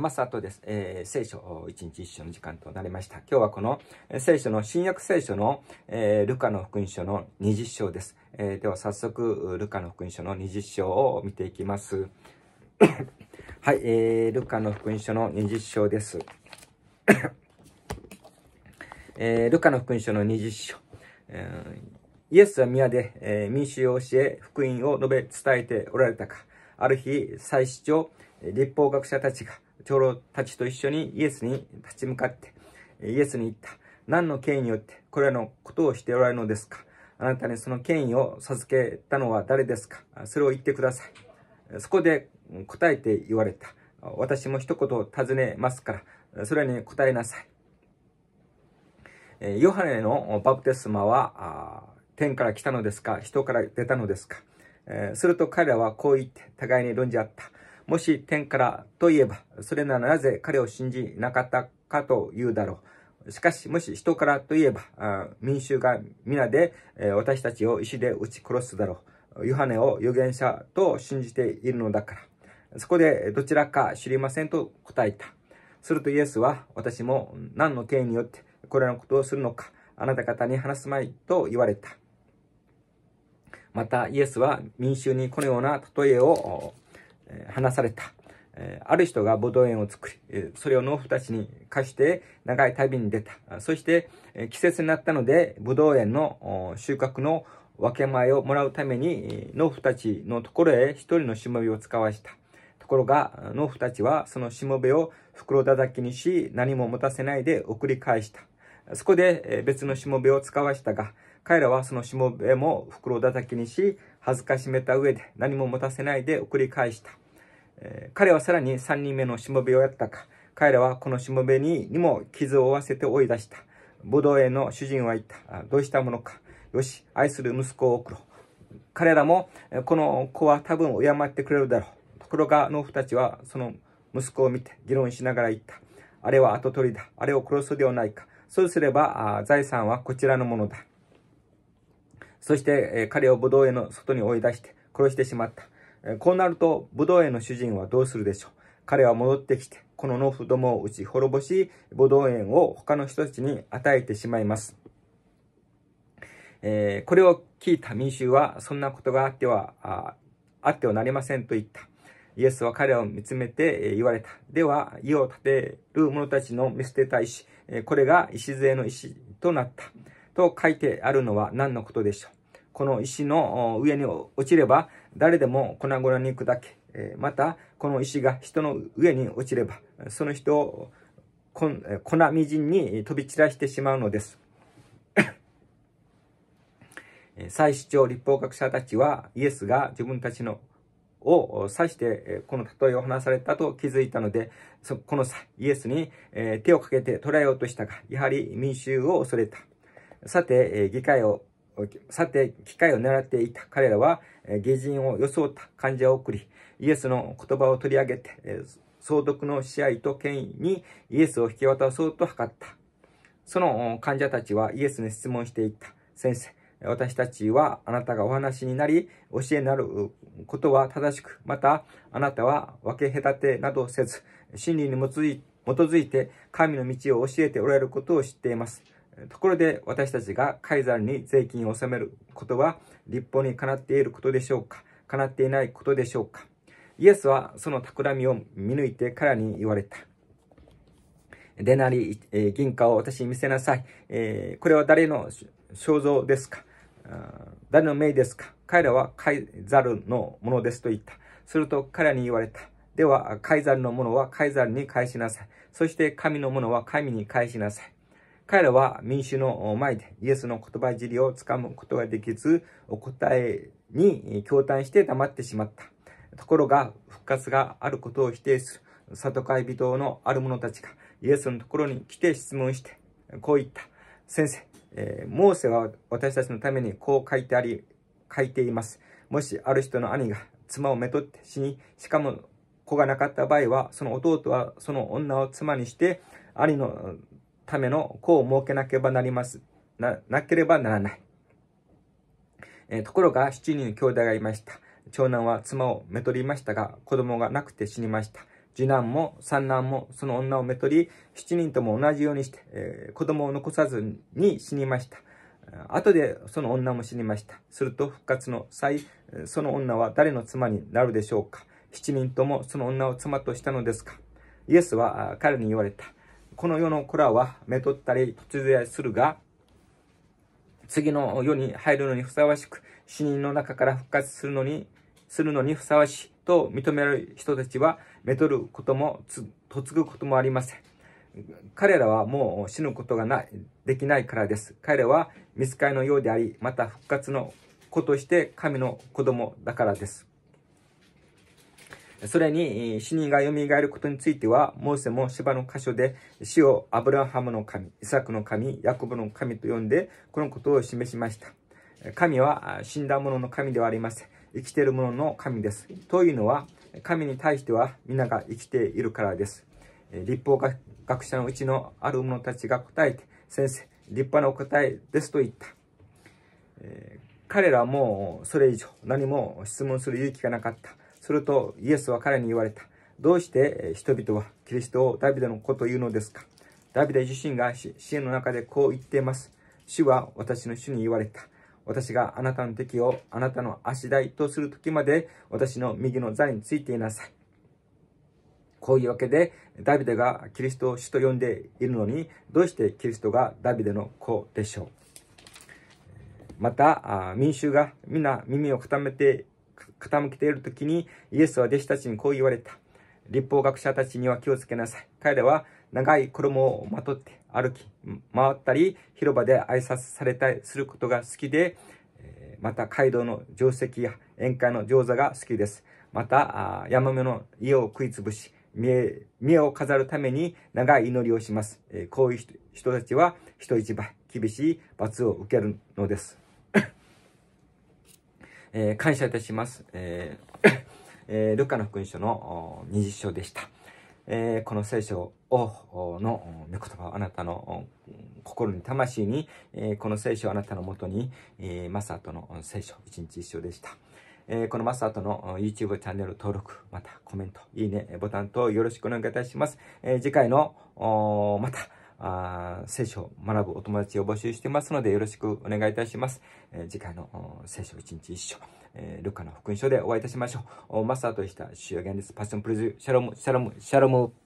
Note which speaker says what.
Speaker 1: マスアです、えー、聖書一日一緒の時間となりました。今日はこの聖書の新約聖書の、えー、ルカの福音書の20章です、えー、では早速ルカの福音書の20章を見ていきます。はい、えー、ルカの福音書の20章です。えー、ルカの福音書の20章。えー、イエスは宮で、えー、民衆を教え、福音を述べ伝えておられたか。ある日、祭司長、立法学者たちが長老たちと一緒にイエスに立ち向かって、イエスに言った。何の権威によってこれらのことをしておられるのですかあなたにその権威を授けたのは誰ですかそれを言ってください。そこで答えて言われた。私も一言尋ねますから、それに答えなさい。ヨハネのバプテスマは、天から来たのですか人から出たのですかすると彼らはこう言って互いに論じ合った。もし天からといえば、それならなぜ彼を信じなかったかというだろう。しかし、もし人からといえば、民衆が皆で、私たちを石で撃ち殺すだろう。ヨハネを預言者と信じているのだから。そこで、どちらか知りませんと答えた。するとイエスは、私も何の刑によってこれらのことをするのか、あなた方に話すまいと言われた。またイエスは民衆にこのような例えを話された。ある人がボド園を作り、それを農夫たちに貸して長い旅に出た。そして季節になったので、ブドウ園の収穫の分け前をもらうために農夫たちのところへ一人のしもべを使わした。ところが農夫たちはそのしもべを袋叩きにし何も持たせないで送り返した。そこで別のしもべを使わしたが、彼らはそのしもべも袋叩きにし恥ずかしめた上で何も持たせないで送り返した。えー、彼はさらに三人目のしもべをやったか。彼らはこのしもべににも傷を負わせて追い出した。ブ道へ園の主人は言った。どうしたものか。よし、愛する息子を送ろう。彼らも、この子は多分敬ってくれるだろう。ところが、農夫たちはその息子を見て議論しながら言った。あれは跡取りだ。あれを殺すではないか。そうすれば、財産はこちらのものだ。そして、彼を武道への外に追い出して、殺してしまった。こうなると、武道園の主人はどうするでしょう。彼は戻ってきて、この農夫どもを打ち滅ぼし、武道園を他の人たちに与えてしまいます。えー、これを聞いた民衆は、そんなことがあっては、ああってはなりませんと言った。イエスは彼を見つめて言われた。では、家を建てる者たちの見捨てた石、これが石杖の石となった。と書いてあるのは何のことでしょう。この石の上に落ちれば、誰でも粉々に砕け、また、この石が人の上に落ちれば、その人を粉みじんに飛び散らしてしまうのです。祭 主長立法学者たちは、イエスが自分たちのを指して、この例えを話されたと気づいたので、このイエスに手をかけて捕らえようとしたが、やはり民衆を恐れた。さて、議会をさて、機会を狙っていた彼らは、下人を装った患者を送り、イエスの言葉を取り上げて、相続の支配と権威にイエスを引き渡そうと図った。その患者たちはイエスに質問していった。先生、私たちはあなたがお話になり、教えになることは正しく、またあなたは分け隔てなどせず、真理に基づいて神の道を教えておられることを知っています。ところで私たちが改ざんに税金を納めることは立法にかなっていることでしょうかかなっていないことでしょうかイエスはその企みを見抜いてからに言われた。でなり、えー、銀貨を私に見せなさい。えー、これは誰の肖像ですか誰の名ですか彼らはカイザルのものですと言った。すると彼らに言われた。では、カイザルのものはカイザルに返しなさい。そして神のものは神に返しなさい。彼らは民衆の前でイエスの言葉尻をつかむことができず、お答えに共嘆して黙ってしまった。ところが、復活があることを否定する、里会人のある者たちが、イエスのところに来て質問して、こう言った。先生、えー、モーセは私たちのためにこう書いてあり、書いています。もしある人の兄が妻をめとって死に、しかも子がなかった場合は、その弟はその女を妻にして、兄のための子を設けなければなります。な、なければならない。えー、ところが、7人の兄弟がいました。長男は妻をめとりましたが、子供がなくて死にました。次男も三男もその女をめとり、7人とも同じようにして、えー、子供を残さずに死にました。後でその女も死にました。すると復活の際、その女は誰の妻になるでしょうか ?7 人ともその女を妻としたのですかイエスは彼に言われた。この世の蔵はめとったり突然するが、次の世に入るのにふさわしく、死人の中から復活するのに、するのにふさわしいと認める人たちは、めとることも、嫁ぐこともありません。彼らはもう死ぬことがない、できないからです。彼らは見つかりのようであり、また復活の子として神の子供だからです。それに死人が蘇ることについては、モーセも芝の箇所で死をアブラハムの神、イサクの神、ヤコブの神と呼んで、このことを示しました。神は死んだ者の神ではありません。生きている者の神です。というのは、神に対しては皆が生きているからです。立法学者のうちのある者たちが答えて、先生、立派なお答えですと言った。彼らもそれ以上何も質問する勇気がなかった。すると、イエスは彼に言われた。どうして人々はキリストをダビデの子というのですかダビデ自身が支援の中でこう言っています。主は私の主に言われた。私があなたの敵をあなたの足台とする時まで私の右の座についていなさい。こういうわけで、ダビデがキリストを主と呼んでいるのに、どうしてキリストがダビデの子でしょうまた、民衆が皆耳を固めて傾けている時にイエスは弟子たちにこう言われた。立法学者たちには気をつけなさい。彼らは長い衣をまとって歩き回ったり広場で挨拶されたりすることが好きでまた街道の定石や宴会の定座が好きです。また、ヤマメの家を食いつぶし、見栄を飾るために長い祈りをします。こういう人たちは人一倍厳しい罰を受けるのです。えー、感謝いたします。えー えー、ルカの福音書の20章でした。えー、この聖書をの御言葉をあなたの心に魂に、えー、この聖書をあなたのもとに、えー、マサートの聖書一日一章でした、えー、このマスターとの YouTube チャンネル登録またコメントいいねボタンとよろしくお願いいたします、えー、次回のまたあ聖書を学ぶお友達を募集してますのでよろしくお願いいたします。えー、次回の聖書一日一章、えー、ルカの福音書でお会いいたしましょう。マスターとした主要現実パッションプレゼュシャロム、シャロム、シャロム。